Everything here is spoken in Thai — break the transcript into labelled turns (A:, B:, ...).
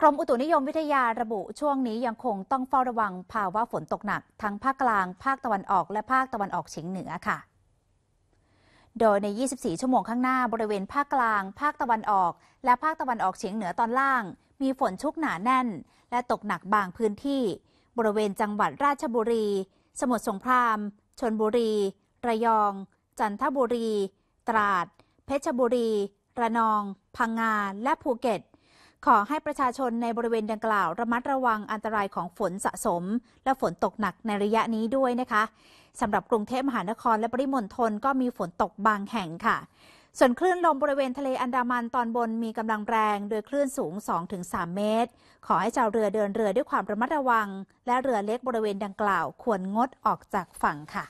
A: กรมอุตุนิยมวิทยาระบุช่วงนี้ยังคงต้องเฝ้าระวังภาวะฝนตกหนักทั้งภาคกลางภาคตะวันออกและภาคตะวันออกเฉียงเหนือค่ะ โดยใน 24 ชั่วโมงข้างหน้าบริเวณภาคกลาง ภาคตะวันออก และภาคตะวันออกเฉียงเหนือตอนล่าง มีฝนชุกหนาแน่น และตกหนักบางพื้นที่ บริเวณจังหวัดราชบุรี สมุทรสงครามชนบุรี ระยอง จันทบุรี ตราดเพชรบุรี ระนองพังงาและภูเก็ตขอให้ประชาชนในบริเวณดังกล่าวระมัดระวังอันตรายของฝนสะสม และฝนตกหนักในระยะนี้ด้วยนะคะสำหรับกรุงเทพมหานครและปริมณฑลก็มีฝนตกบางแห่งค่ะ ส่วนคลื่นลมบริเวณทะเลอันดามันตอนบนมีกำลังแรงโดยคลื่นสูง2-3 เมตร ขอให้ชาวเรือเดินเรือด้วยความระมัดระวัง และเรือเล็กบริเวณดังกล่าว ควรงดออกจากฝั่งค่ะ